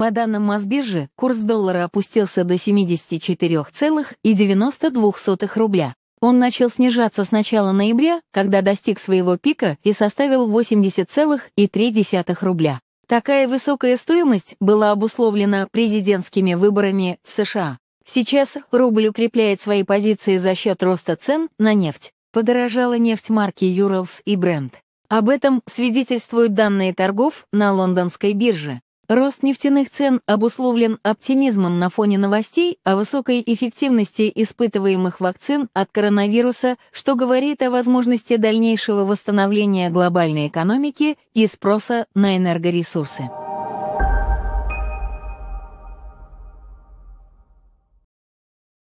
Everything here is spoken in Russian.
По данным Мосбиржи, курс доллара опустился до 74,92 рубля. Он начал снижаться с начала ноября, когда достиг своего пика и составил 80,3 рубля. Такая высокая стоимость была обусловлена президентскими выборами в США. Сейчас рубль укрепляет свои позиции за счет роста цен на нефть. Подорожала нефть марки Юралс и Brent. Об этом свидетельствуют данные торгов на лондонской бирже. Рост нефтяных цен обусловлен оптимизмом на фоне новостей о высокой эффективности испытываемых вакцин от коронавируса, что говорит о возможности дальнейшего восстановления глобальной экономики и спроса на энергоресурсы.